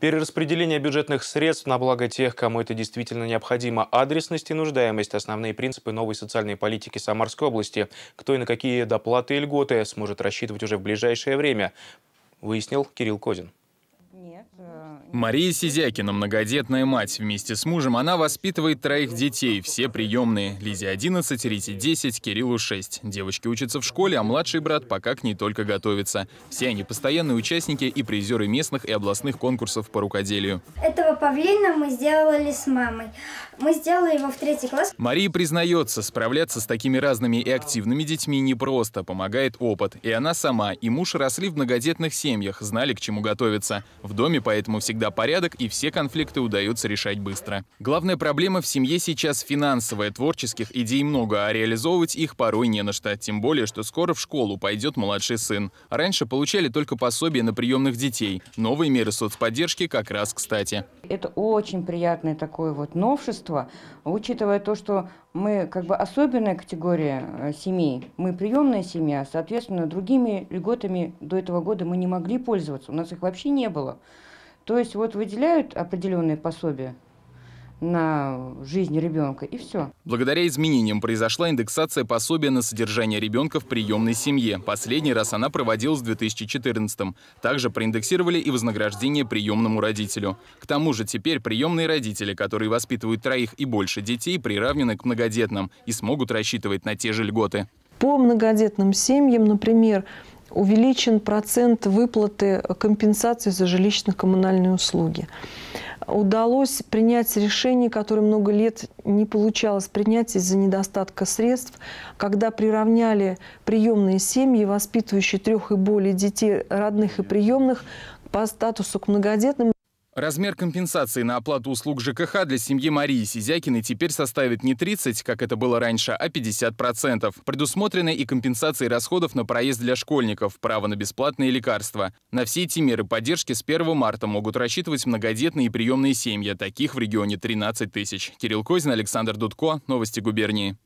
Перераспределение бюджетных средств на благо тех, кому это действительно необходимо, адресность и нуждаемость – основные принципы новой социальной политики Самарской области. Кто и на какие доплаты и льготы сможет рассчитывать уже в ближайшее время, выяснил Кирилл Козин. Мария Сизякина, многодетная мать. Вместе с мужем она воспитывает троих детей, все приемные. Лизе 11, Рите 10, Кириллу 6. Девочки учатся в школе, а младший брат пока к ней только готовится. Все они постоянные участники и призеры местных и областных конкурсов по рукоделию. Этого павлина мы сделали с мамой. Мы сделали его в третий класс. Мария признается, справляться с такими разными и активными детьми непросто. Помогает опыт. И она сама, и муж росли в многодетных семьях, знали, к чему готовиться. В доме поэтому всегда порядок, и все конфликты удается решать быстро. Главная проблема в семье сейчас финансовая, творческих идей много, а реализовывать их порой не на что. Тем более, что скоро в школу пойдет младший сын. Раньше получали только пособие на приемных детей. Новые меры соцподдержки как раз кстати. Это очень приятное такое вот новшество, учитывая то, что мы как бы особенная категория э, семей, мы приемная семья, соответственно, другими льготами до этого года мы не могли пользоваться, у нас их вообще не было. То есть вот выделяют определенные пособия на жизнь ребенка, и все. Благодаря изменениям произошла индексация пособия на содержание ребенка в приемной семье. Последний раз она проводилась в 2014 -м. Также проиндексировали и вознаграждение приемному родителю. К тому же теперь приемные родители, которые воспитывают троих и больше детей, приравнены к многодетным и смогут рассчитывать на те же льготы. По многодетным семьям, например, увеличен процент выплаты компенсации за жилищно-коммунальные услуги. Удалось принять решение, которое много лет не получалось принять из-за недостатка средств, когда приравняли приемные семьи, воспитывающие трех и более детей, родных и приемных, по статусу к многодетным Размер компенсации на оплату услуг ЖКХ для семьи Марии Сизякиной теперь составит не 30, как это было раньше, а 50%. процентов. Предусмотрены и компенсации расходов на проезд для школьников, право на бесплатные лекарства. На все эти меры поддержки с 1 марта могут рассчитывать многодетные и приемные семьи. Таких в регионе 13 тысяч. Кирилл Козин, Александр Дудко. Новости губернии.